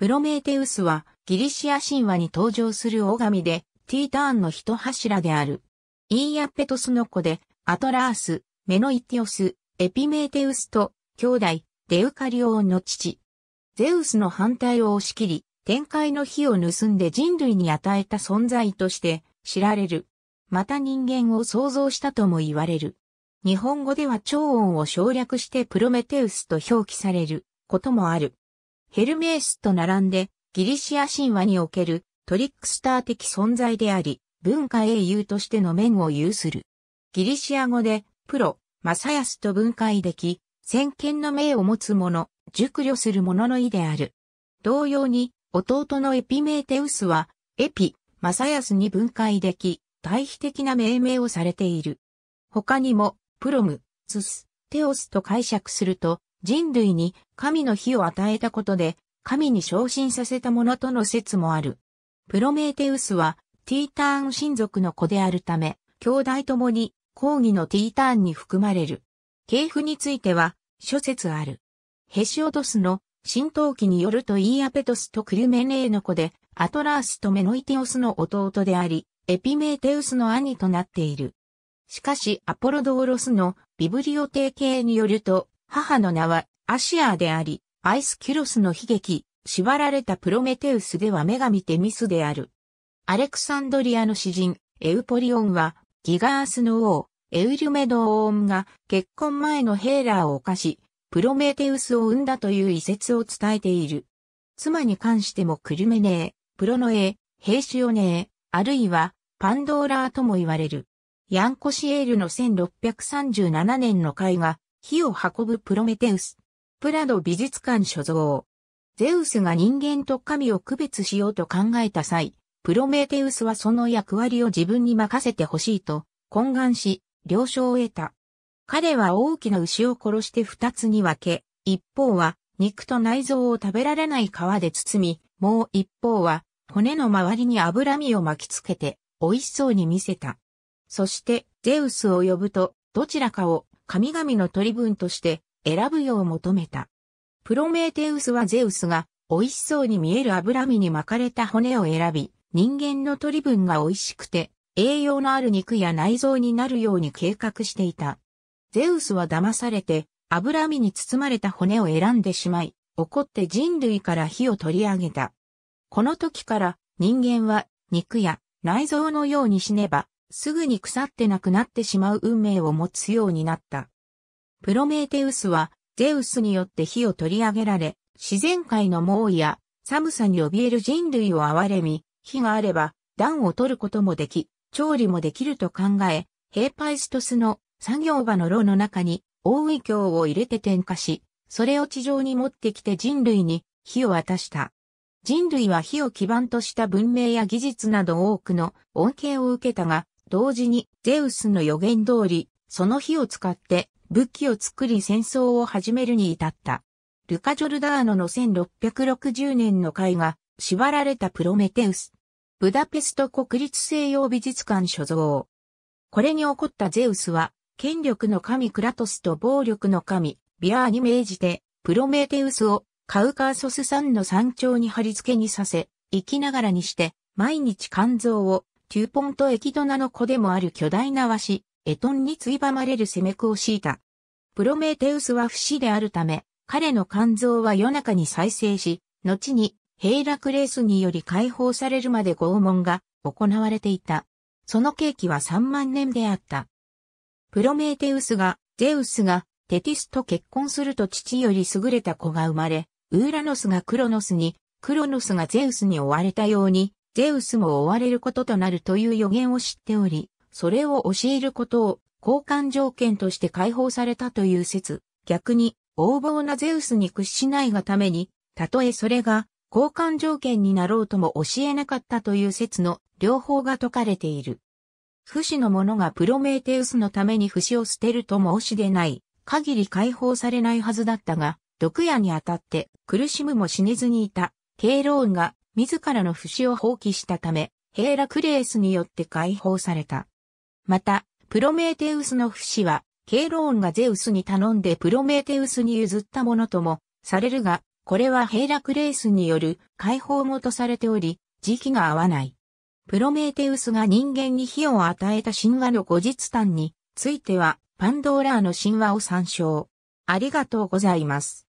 プロメーテウスはギリシア神話に登場する大神で、ティーターンの一柱である。イーヤペトスの子で、アトラース、メノイティオス、エピメーテウスと、兄弟、デウカリオンの父。ゼウスの反対を押し切り、天界の火を盗んで人類に与えた存在として知られる。また人間を創造したとも言われる。日本語では超音を省略してプロメテウスと表記されることもある。ヘルメースと並んで、ギリシア神話におけるトリックスター的存在であり、文化英雄としての面を有する。ギリシア語で、プロ、マサヤスと分解でき、先見の命を持つ者、熟慮する者の意である。同様に、弟のエピメーテウスは、エピ、マサヤスに分解でき、対比的な命名をされている。他にも、プロム、ツス、テオスと解釈すると、人類に神の火を与えたことで、神に昇進させたものとの説もある。プロメーテウスは、ティーターン親族の子であるため、兄弟ともに、抗議のティーターンに含まれる。系譜については、諸説ある。ヘシオドスの、神道記によるとイーアペトスとクルメネーの子で、アトラースとメノイティオスの弟であり、エピメーテウスの兄となっている。しかし、アポロドーロスのビブリオ提携によると、母の名はアシアーであり、アイスキュロスの悲劇、縛られたプロメテウスでは女神テミスである。アレクサンドリアの詩人、エウポリオンは、ギガースの王、エウリュメドオーンが結婚前のヘーラーを犯し、プロメテウスを生んだという遺説を伝えている。妻に関してもクルメネー、プロノエー、ヘイシオネー、あるいはパンドーラーとも言われる。ヤンコシエールの1637年の絵画、火を運ぶプロメテウス。プラド美術館所蔵。ゼウスが人間と神を区別しようと考えた際、プロメテウスはその役割を自分に任せてほしいと懇願し、了承を得た。彼は大きな牛を殺して二つに分け、一方は肉と内臓を食べられない皮で包み、もう一方は骨の周りに脂身を巻きつけて美味しそうに見せた。そしてゼウスを呼ぶとどちらかを神々の取り分として選ぶよう求めた。プロメーテウスはゼウスが美味しそうに見える脂身に巻かれた骨を選び、人間の取り分が美味しくて栄養のある肉や内臓になるように計画していた。ゼウスは騙されて脂身に包まれた骨を選んでしまい、怒って人類から火を取り上げた。この時から人間は肉や内臓のように死ねばすぐに腐ってなくなってしまう運命を持つようになった。プロメーテウスは、ゼウスによって火を取り上げられ、自然界の猛威や寒さに怯える人類を憐れみ、火があれば暖を取ることもでき、調理もできると考え、ヘーパイストスの作業場の炉の中に大井鏡を入れて点火し、それを地上に持ってきて人類に火を渡した。人類は火を基盤とした文明や技術など多くの恩恵を受けたが、同時にゼウスの予言通り、その火を使って武器を作り戦争を始めるに至った。ルカ・ジョルダーノの1660年の絵画、縛られたプロメテウス。ブダペスト国立西洋美術館所蔵。これに起こったゼウスは、権力の神クラトスと暴力の神、ビアーに命じて、プロメテウスをカウカーソス山の山頂に貼り付けにさせ、生きながらにして、毎日肝臓をテューポンとエキドナの子でもある巨大な和紙、エトンについばまれる攻めくを敷いた。プロメテウスは不死であるため、彼の肝臓は夜中に再生し、後にヘイラクレースにより解放されるまで拷問が行われていた。その刑期は3万年であった。プロメテウスが、ゼウスがテティスと結婚すると父より優れた子が生まれ、ウーラノスがクロノスに、クロノスがゼウスに追われたように、ゼウスも追われることとなるという予言を知っており、それを教えることを交換条件として解放されたという説、逆に、横暴なゼウスに屈しないがために、たとえそれが交換条件になろうとも教えなかったという説の両方が解かれている。不死の者がプロメーテウスのために不死を捨てるともしでない、限り解放されないはずだったが、毒矢に当たって苦しむも死ねずにいた、ケイローンが自らの不死を放棄したため、ヘーラクレースによって解放された。また、プロメーテウスの不死は、ケイローンがゼウスに頼んでプロメーテウスに譲ったものとも、されるが、これはヘーラクレースによる解放もとされており、時期が合わない。プロメーテウスが人間に火を与えた神話の後日譚については、パンドーラーの神話を参照。ありがとうございます。